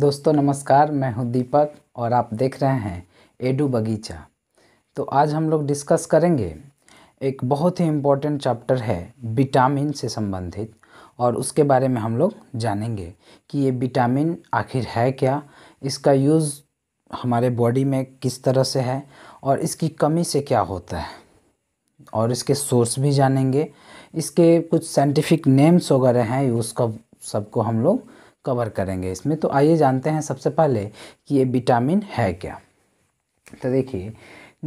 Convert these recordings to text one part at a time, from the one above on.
दोस्तों नमस्कार मैं हूं दीपक और आप देख रहे हैं एडू बगीचा तो आज हम लोग डिस्कस करेंगे एक बहुत ही इम्पोर्टेंट चैप्टर है विटामिन से संबंधित और उसके बारे में हम लोग जानेंगे कि ये विटामिन आखिर है क्या इसका यूज़ हमारे बॉडी में किस तरह से है और इसकी कमी से क्या होता है और इसके सोर्स भी जानेंगे इसके कुछ साइंटिफिक नेम्स वगैरह हैं उसका सबको हम लोग कवर करेंगे इसमें तो आइए जानते हैं सबसे पहले कि ये विटामिन है क्या तो देखिए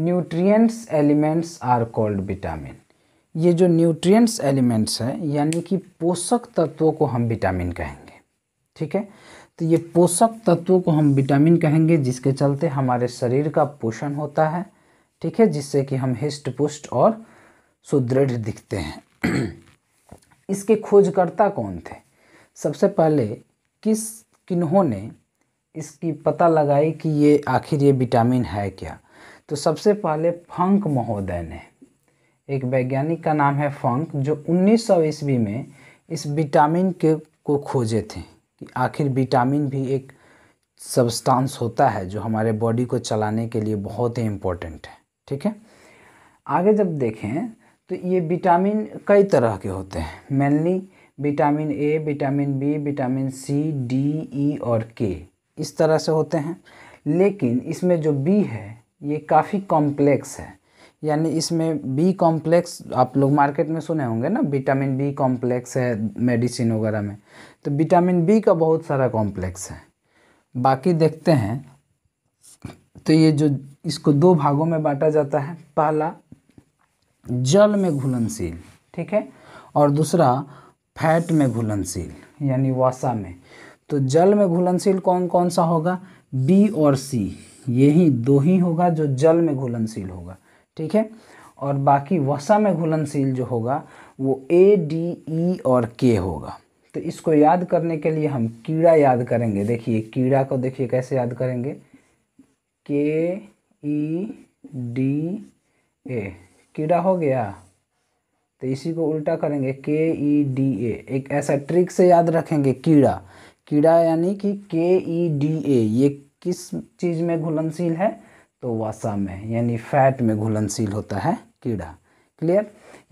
nutrients elements are called vitamin ये जो न्यूट्रिएंट्स एलिमेंट्स हैं यानी कि पोषक तत्वों को हम विटामिन कहेंगे ठीक है तो ये पोषक तत्वों को हम विटामिन कहेंगे जिसके चलते हमारे शरीर का पोषण होता है ठीक है जिससे कि हम हिस्ट पुष्ट और सुदृढ़ दिखते हैं इसके खोजकर्ता कौन थे सबसे पहले किस ने इसकी पता लगाई कि ये आखिर ये विटामिन है क्या तो सबसे पहले फंक महोदय ने एक वैज्ञानिक का नाम है फंक जो उन्नीस ईस्वी में इस विटामिन के को खोजे थे कि आखिर विटामिन भी एक सब्सटेंस होता है जो हमारे बॉडी को चलाने के लिए बहुत ही इम्पोर्टेंट है ठीक है आगे जब देखें तो ये विटामिन कई तरह के होते हैं mainly vitamin A vitamin B vitamin C D E और के इस तरह से होते हैं लेकिन इसमें जो बी है ये काफ़ी कॉम्प्लेक्स है यानी इसमें बी कॉम्प्लेक्स आप लोग मार्केट में सुने होंगे ना विटामिन बी कॉम्प्लेक्स है मेडिसिन वगैरह में तो विटामिन बी का बहुत सारा कॉम्प्लेक्स है बाकी देखते हैं तो ये जो इसको दो भागों में बांटा जाता है पहला जल में घुलनशील ठीक है और दूसरा फैट में घुलनशील यानी वसा में तो जल में घुलनशील कौन कौन सा होगा बी और सी यही दो ही होगा जो जल में घुलनशील होगा ठीक है और बाकी वसा में घुलनशील जो होगा वो ए डी ई और के होगा तो इसको याद करने के लिए हम कीड़ा याद करेंगे देखिए कीड़ा को देखिए कैसे याद करेंगे के ई डी ए कीड़ा हो गया तो इसी को उल्टा करेंगे के ई डी ए एक ऐसा ट्रिक से याद रखेंगे कीड़ा कीड़ा यानी कि के ई डी ए ये किस चीज़ में घुलनशील है तो वसा में यानी फैट में घुलनशील होता है कीड़ा क्लियर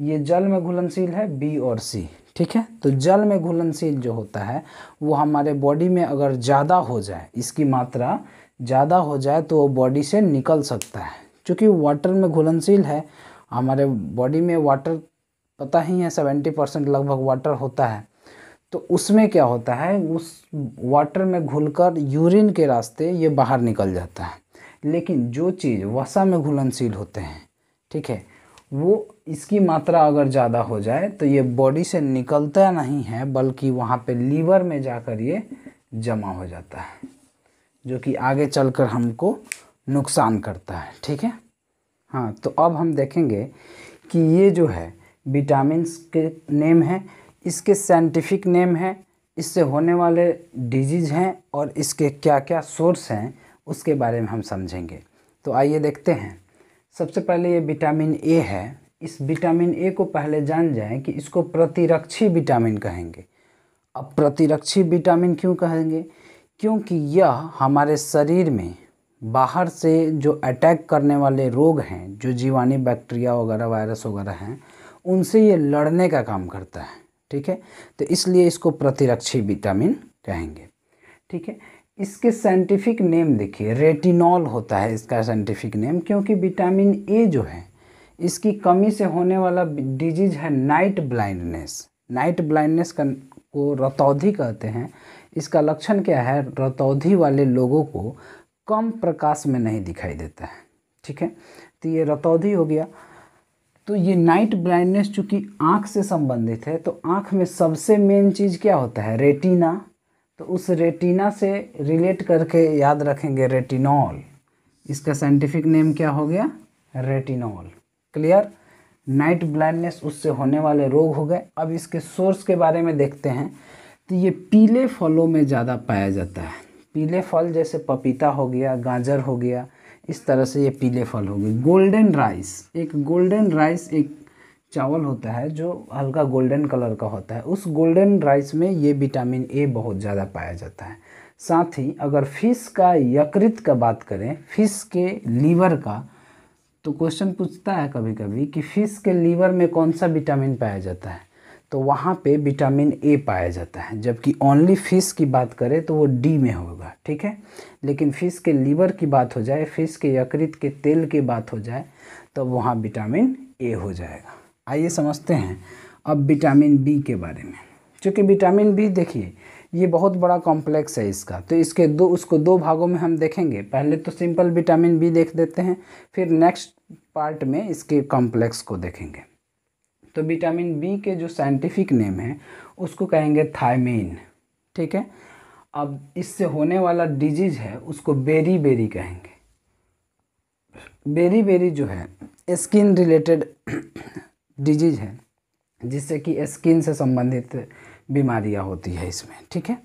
ये जल में घुलनशील है बी और सी ठीक है तो जल में घुलनशील जो होता है वो हमारे बॉडी में अगर ज़्यादा हो जाए इसकी मात्रा ज़्यादा हो जाए तो वो बॉडी से निकल सकता है क्योंकि वाटर में घुलनशील है हमारे बॉडी में वाटर पता ही है सेवेंटी परसेंट लगभग वाटर होता है तो उसमें क्या होता है उस वाटर में घुलकर यूरिन के रास्ते ये बाहर निकल जाता है लेकिन जो चीज़ वसा में घुलनशील होते हैं ठीक है वो इसकी मात्रा अगर ज़्यादा हो जाए तो ये बॉडी से निकलता नहीं है बल्कि वहाँ पे लीवर में जाकर ये जमा हो जाता है जो कि आगे चलकर हमको नुकसान करता है ठीक है हाँ तो अब हम देखेंगे कि ये जो है विटामिन के नेम हैं इसके साइंटिफिक नेम हैं इससे होने वाले डिजीज़ हैं और इसके क्या क्या सोर्स हैं उसके बारे में हम समझेंगे तो आइए देखते हैं सबसे पहले ये विटामिन ए है इस विटामिन ए को पहले जान जाएं कि इसको प्रतिरक्षी विटामिन कहेंगे अब प्रतिरक्षी विटामिन क्यों कहेंगे क्योंकि यह हमारे शरीर में बाहर से जो अटैक करने वाले रोग हैं जो जीवाणु बैक्टीरिया वगैरह वायरस वगैरह हैं उनसे ये लड़ने का काम करता है ठीक है तो इसलिए इसको प्रतिरक्षी विटामिन कहेंगे ठीक है इसके साइंटिफिक नेम देखिए रेटिनॉल होता है इसका साइंटिफिक नेम क्योंकि विटामिन ए जो है इसकी कमी से होने वाला डिजीज है नाइट ब्लाइंडनेस नाइट ब्लाइंडनेस का को रतौधि कहते हैं इसका लक्षण क्या है रतौधि वाले लोगों को कम प्रकाश में नहीं दिखाई देता है ठीक है तो ये रतौधि हो गया तो ये नाइट ब्लाइंडनेस चूँकि आँख से संबंधित है तो आँख में सबसे मेन चीज़ क्या होता है रेटिना तो उस रेटिना से रिलेट करके याद रखेंगे रेटिनॉल इसका साइंटिफिक नेम क्या हो गया रेटिनॉल क्लियर नाइट ब्लाइंडनेस उससे होने वाले रोग हो गए अब इसके सोर्स के बारे में देखते हैं तो ये पीले फलों में ज़्यादा पाया जाता है पीले फल जैसे पपीता हो गया गाजर हो गया इस तरह से ये पीले फल हो गए गोल्डन राइस एक गोल्डन राइस एक चावल होता है जो हल्का गोल्डन कलर का होता है उस गोल्डन राइस में ये विटामिन ए बहुत ज़्यादा पाया जाता है साथ ही अगर फिश का यकृत का बात करें फिश के लीवर का तो क्वेश्चन पूछता है कभी कभी कि फ़िश के लीवर में कौन सा विटामिन पाया जाता है तो वहाँ पे विटामिन ए पाया जाता है जबकि ओनली फ़िश की बात करें तो वो डी में होगा ठीक है लेकिन फ़िश के लीवर की बात हो जाए फ़िश के यकृत के तेल की बात हो जाए तो वहाँ विटामिन ए हो जाएगा आइए समझते हैं अब विटामिन बी के बारे में क्योंकि विटामिन बी देखिए ये बहुत बड़ा कॉम्प्लेक्स है इसका तो इसके दो उसको दो भागों में हम देखेंगे पहले तो सिंपल विटामिन बी देख देते हैं फिर नेक्स्ट पार्ट में इसके कॉम्प्लेक्स को देखेंगे तो विटामिन बी के जो साइंटिफिक नेम है उसको कहेंगे थायमीन ठीक है अब इससे होने वाला डिजीज़ है उसको बेरी बेरी कहेंगे बेरी बेरी जो है स्किन रिलेटेड डिजीज़ है जिससे कि स्किन से संबंधित बीमारियां होती है इसमें ठीक है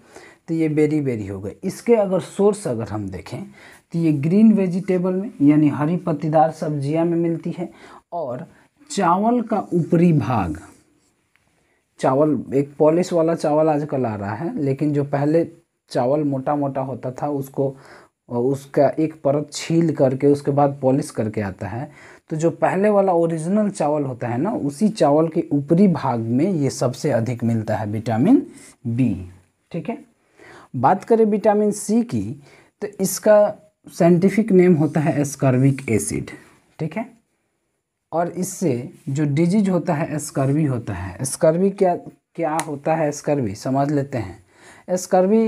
तो ये बेरी बेरी हो गए इसके अगर सोर्स अगर हम देखें तो ये ग्रीन वेजिटेबल में यानी हरी पत्तीदार सब्जियां में मिलती है और चावल का ऊपरी भाग चावल एक पॉलिश वाला चावल आजकल आ रहा है लेकिन जो पहले चावल मोटा मोटा होता था उसको उसका एक परत छील करके उसके बाद पॉलिश करके आता है तो जो पहले वाला ओरिजिनल चावल होता है ना उसी चावल के ऊपरी भाग में ये सबसे अधिक मिलता है विटामिन बी ठीक है बात करें विटामिन सी की तो इसका साइंटिफिक नेम होता है एस्कार्विक एसिड ठीक है और इससे जो डिजीज होता है स्कर्वी होता है स्कर्वी क्या क्या होता है स्कर्वी समझ लेते हैं स्कर्वी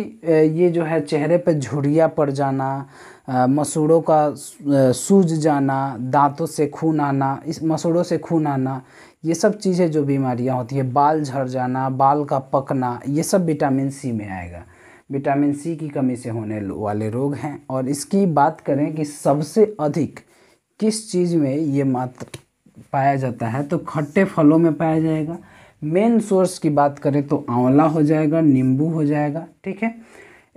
ये जो है चेहरे पर झुड़िया पड़ जाना मसूड़ों का सूज जाना दांतों से खून आना इस मसूड़ों से खून आना ये सब चीज़ें जो बीमारियां होती है बाल झड़ जाना बाल का पकना ये सब विटामिन सी में आएगा विटामिन सी की कमी से होने वाले रोग हैं और इसकी बात करें कि सबसे अधिक किस चीज़ में ये मात्र पाया जाता है तो खट्टे फलों में पाया जाएगा मेन सोर्स की बात करें तो आंवला हो जाएगा नींबू हो जाएगा ठीक है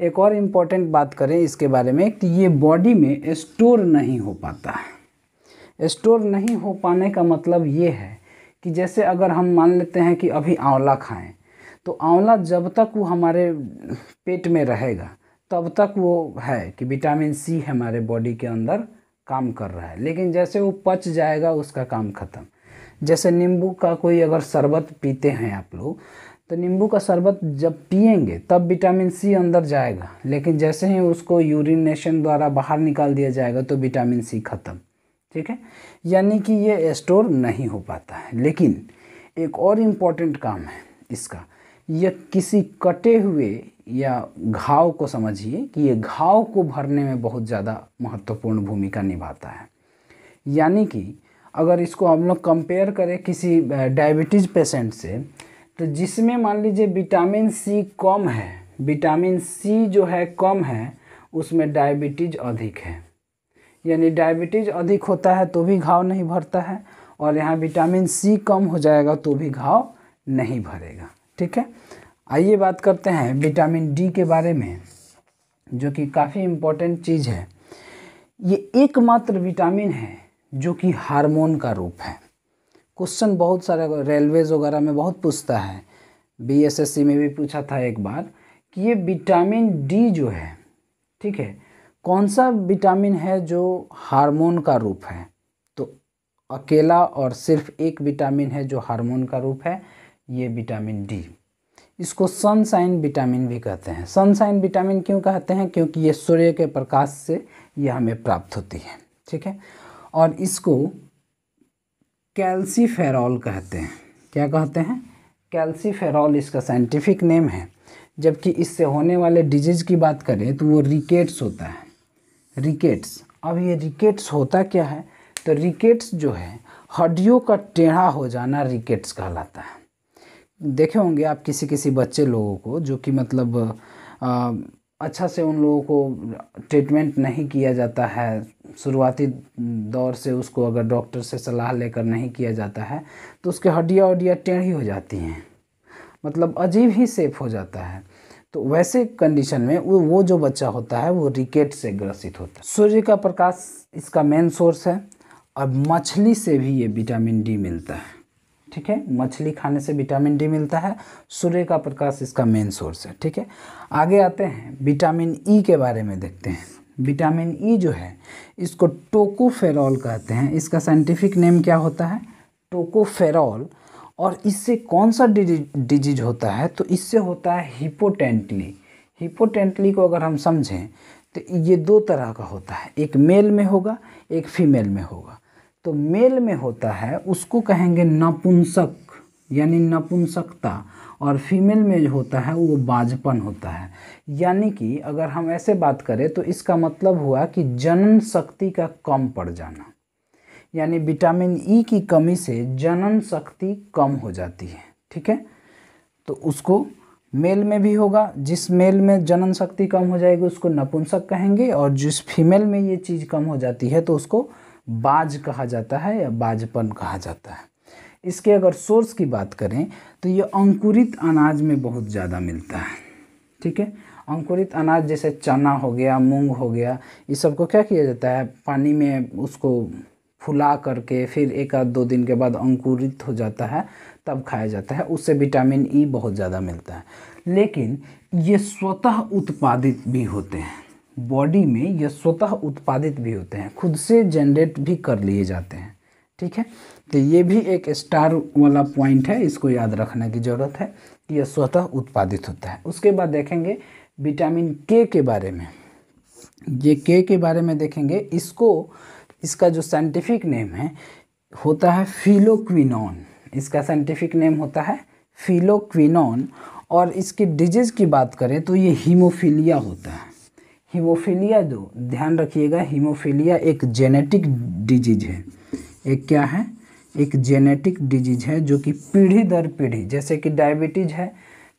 एक और इम्पॉर्टेंट बात करें इसके बारे में कि ये बॉडी में स्टोर नहीं हो पाता है स्टोर नहीं हो पाने का मतलब ये है कि जैसे अगर हम मान लेते हैं कि अभी आंवला खाएं तो आंवला जब तक वो हमारे पेट में रहेगा तब तक वो है कि विटामिन सी हमारे बॉडी के अंदर काम कर रहा है लेकिन जैसे वो पच जाएगा उसका काम ख़त्म जैसे नींबू का कोई अगर शरबत पीते हैं आप लोग तो नींबू का शरबत जब पियेंगे तब विटामिन सी अंदर जाएगा लेकिन जैसे ही उसको यूरिनेशन द्वारा बाहर निकाल दिया जाएगा तो विटामिन सी ख़त्म ठीक है यानी कि ये स्टोर नहीं हो पाता है लेकिन एक और इम्पॉर्टेंट काम है इसका यह किसी कटे हुए या घाव को समझिए कि ये घाव को भरने में बहुत ज़्यादा महत्वपूर्ण भूमिका निभाता है यानी कि अगर इसको हम लोग कंपेयर करें किसी डायबिटीज़ पेशेंट से तो जिसमें मान लीजिए विटामिन सी कम है विटामिन सी जो है कम है उसमें डायबिटीज़ अधिक है यानी डायबिटीज़ अधिक होता है तो भी घाव नहीं भरता है और यहाँ विटामिन सी कम हो जाएगा तो भी घाव नहीं भरेगा ठीक है आइए बात करते हैं विटामिन डी के बारे में जो कि काफ़ी इम्पोर्टेंट चीज़ है ये एकमात्र विटामिन है जो कि हार्मोन का रूप है क्वेश्चन बहुत सारे रेलवेज वगैरह में बहुत पूछता है बीएसएससी में भी पूछा था एक बार कि ये विटामिन डी जो है ठीक है कौन सा विटामिन है जो हार्मोन का रूप है तो अकेला और सिर्फ एक विटामिन है जो हार्मोन का रूप है ये विटामिन डी इसको सनसाइन विटामिन भी कहते हैं सनसाइन विटामिन क्यों कहते हैं क्योंकि ये सूर्य के प्रकाश से ये हमें प्राप्त होती है ठीक है और इसको कैल्सीफेरॉल कहते हैं क्या कहते हैं कैल्सीफेरॉल इसका साइंटिफिक नेम है जबकि इससे होने वाले डिजीज़ की बात करें तो वो रिकेट्स होता है रिकेट्स अब ये रिकेट्स होता क्या है तो रिकेट्स जो है हड्डियों का टेढ़ा हो जाना रिकेट्स कहलाता है देखे होंगे आप किसी किसी बच्चे लोगों को जो कि मतलब आ, अच्छा से उन लोगों को ट्रीटमेंट नहीं किया जाता है शुरुआती दौर से उसको अगर डॉक्टर से सलाह लेकर नहीं किया जाता है तो उसके हड्डियाँ वड्डियाँ टेढ़ी हो जाती हैं मतलब अजीब ही सेफ हो जाता है तो वैसे कंडीशन में वो वो जो बच्चा होता है वो रिकेट से ग्रसित होता है सूर्य का प्रकाश इसका मेन सोर्स है और मछली से भी ये विटामिन डी मिलता है ठीक है मछली खाने से विटामिन डी मिलता है सूर्य का प्रकाश इसका मेन सोर्स है ठीक है आगे आते हैं विटामिन ई e के बारे में देखते हैं विटामिन ई e जो है इसको टोकोफेरॉल कहते हैं इसका साइंटिफिक नेम क्या होता है टोकोफेरॉल और इससे कौन सा डिजीज होता है तो इससे होता है हिपोटेंटली हिपोटेंटली को अगर हम समझें तो ये दो तरह का होता है एक मेल में होगा एक फीमेल में होगा तो मेल में होता है उसको कहेंगे नपुंसक यानी नपुंसकता और फीमेल में जो होता है वो बाजपन होता है यानी कि अगर हम ऐसे बात करें तो इसका मतलब हुआ कि जनन शक्ति का कम पड़ जाना यानी विटामिन ई e की कमी से जनन शक्ति कम हो जाती है ठीक है तो उसको मेल में भी होगा जिस मेल में जनन शक्ति कम हो जाएगी उसको नपुंसक कहेंगे और जिस फीमेल में ये चीज़ कम हो जाती है तो उसको बाज कहा जाता है या बाजपन कहा जाता है इसके अगर सोर्स की बात करें तो ये अंकुरित अनाज में बहुत ज़्यादा मिलता है ठीक है अंकुरित अनाज जैसे चना हो गया मूंग हो गया ये सबको क्या किया जाता है पानी में उसको फुला करके फिर एक आध दो दिन के बाद अंकुरित हो जाता है तब खाया जाता है उससे विटामिन ई e बहुत ज़्यादा मिलता है लेकिन ये स्वतः उत्पादित भी होते हैं बॉडी में यह स्वतः उत्पादित भी होते हैं खुद से जनरेट भी कर लिए जाते हैं ठीक है तो ये भी एक स्टार वाला पॉइंट है इसको याद रखने की ज़रूरत है कि यह स्वतः उत्पादित होता है उसके बाद देखेंगे विटामिन के के बारे में ये के के बारे में देखेंगे इसको इसका जो साइंटिफिक नेम है होता है फिलोक्विनॉन इसका साइंटिफिक नेम होता है फिलोक्विनॉन और इसके डिजीज़ की बात करें तो ये हीमोफीलिया होता है हीमोफीलिया दो ध्यान रखिएगा हीमोफीलिया एक जेनेटिक डिजीज है एक क्या है एक जेनेटिक डिजीज है जो कि पीढ़ी दर पीढ़ी जैसे कि डायबिटीज है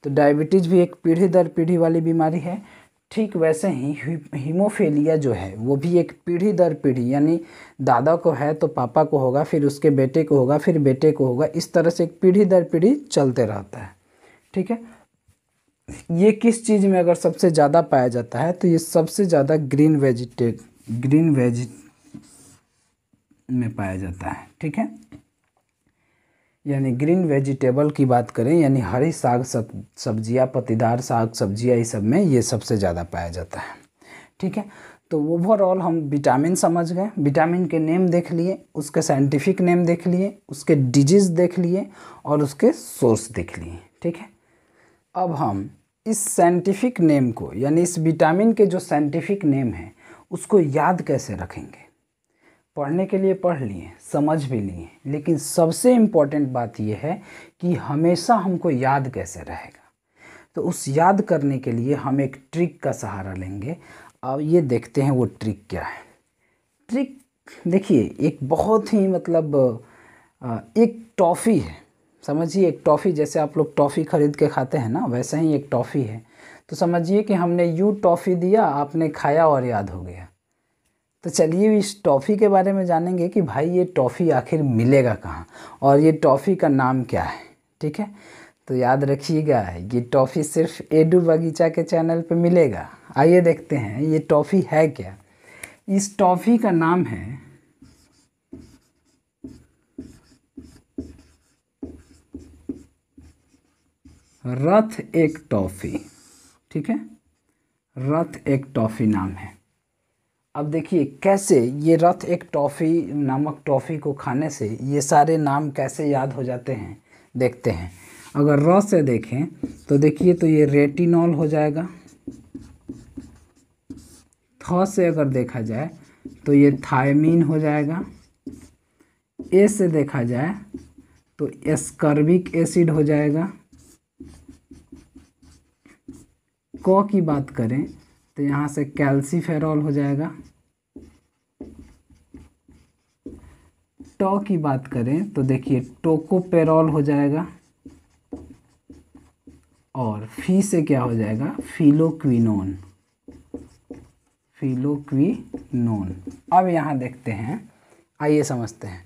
तो डायबिटीज भी एक पीढ़ी दर पीढ़ी वाली बीमारी है ठीक वैसे ही हीमोफीलिया जो है वो भी एक पीढ़ी दर पीढ़ी यानी दादा को है तो पापा को होगा फिर उसके बेटे को होगा फिर बेटे को होगा इस तरह से एक पीढ़ी दर पीढ़ी चलते रहता है ठीक है ये किस चीज़ में अगर सबसे ज़्यादा पाया जाता है तो ये सबसे ज़्यादा ग्रीन वेजिटेट ग्रीन वेज में पाया जाता है ठीक है यानी ग्रीन वेजिटेबल की बात करें यानी हरी साग सब सब्जियाँ पत्तीदार साग सब्जियाँ ये सब में ये सबसे ज़्यादा पाया जाता है ठीक है तो ओवरऑल हम विटामिन समझ गए विटामिन के नेम देख लिए उसके साइंटिफिक नेम देख लिए उसके डिजीज़ देख लिए और उसके सोर्स देख लिए ठीक है अब हम इस साइंटिफिक नेम को यानी इस विटामिन के जो साइंटिफिक नेम है उसको याद कैसे रखेंगे पढ़ने के लिए पढ़ लिए समझ भी लिए लेकिन सबसे इम्पॉर्टेंट बात यह है कि हमेशा हमको याद कैसे रहेगा तो उस याद करने के लिए हम एक ट्रिक का सहारा लेंगे अब ये देखते हैं वो ट्रिक क्या है ट्रिक देखिए एक बहुत ही मतलब एक टॉफ़ी है समझिए एक टॉफ़ी जैसे आप लोग टॉफ़ी ख़रीद के खाते हैं ना वैसा ही एक टॉफ़ी है तो समझिए कि हमने यू टॉफ़ी दिया आपने खाया और याद हो गया तो चलिए इस टॉफ़ी के बारे में जानेंगे कि भाई ये टॉफ़ी आखिर मिलेगा कहाँ और ये टॉफ़ी का नाम क्या है ठीक है तो याद रखिएगा ये टॉफ़ी सिर्फ एडू बगीचा के चैनल पर मिलेगा आइए देखते हैं ये टॉफ़ी है क्या इस टॉफ़ी का नाम है रथ एक टॉफ़ी ठीक है रथ एक टॉफ़ी नाम है अब देखिए कैसे ये रथ एक टॉफ़ी नामक टॉफ़ी को खाने से ये सारे नाम कैसे याद हो जाते हैं देखते हैं अगर र से देखें तो देखिए तो ये रेटिनॉल हो जाएगा थ से अगर देखा जाए तो ये थायमीन हो जाएगा ए से देखा जाए तो एस्कर्बिक एसिड हो जाएगा क की बात करें तो यहाँ से कैल्सीफेरॉल हो जाएगा टॉ की बात करें तो देखिए टोकोपेरॉल हो जाएगा और फी से क्या हो जाएगा फिलोक्विनोन फिलोक्विनोन अब यहाँ देखते हैं आइए समझते हैं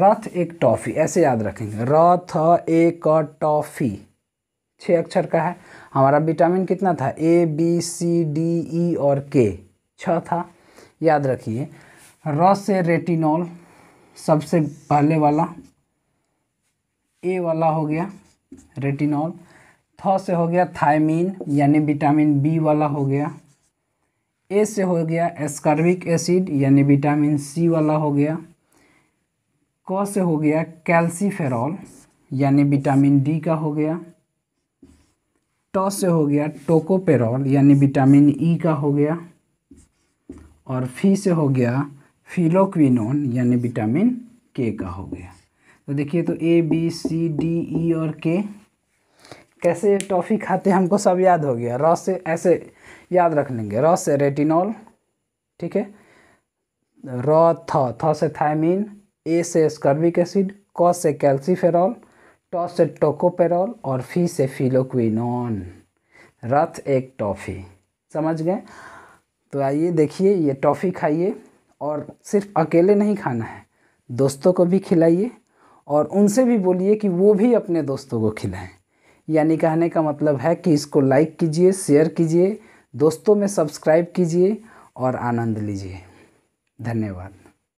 रथ एक टॉफ़ी ऐसे याद रखेंगे रथ एक टॉफ़ी छः अक्षर का है हमारा विटामिन कितना था A B C D E और के छः था याद रखिए रस से रेटिनॉल सबसे पहले वाला ए वाला हो गया रेटिनॉल थ से हो गया थायमिन यानी विटामिन बी वाला हो गया ए से हो गया एस्कार्बिक एसिड यानी विटामिन सी वाला हो गया क से हो गया कैल्सीफेरॉल यानी विटामिन डी का हो गया टॉ से हो गया टोकोपेरॉल यानी विटामिन ई e का हो गया और फी से हो गया फिलोक्विनोन यानी विटामिन के का हो गया तो देखिए तो A B C D E और के कैसे टॉफ़ी खाते हमको सब याद हो गया रस से ऐसे याद रख लेंगे रस से रेटिनॉल ठीक है र थ से थायमिन ए से स्कर्विक एसिड क से कैल्सीफेरॉल टॉस ए टोकोपेरोल और फी से फिलोक्विन रथ एक टॉफ़ी समझ गए तो आइए देखिए ये टॉफ़ी खाइए और सिर्फ अकेले नहीं खाना है दोस्तों को भी खिलाइए और उनसे भी बोलिए कि वो भी अपने दोस्तों को खिलाएं यानी कहने का मतलब है कि इसको लाइक कीजिए शेयर कीजिए दोस्तों में सब्सक्राइब कीजिए और आनंद लीजिए धन्यवाद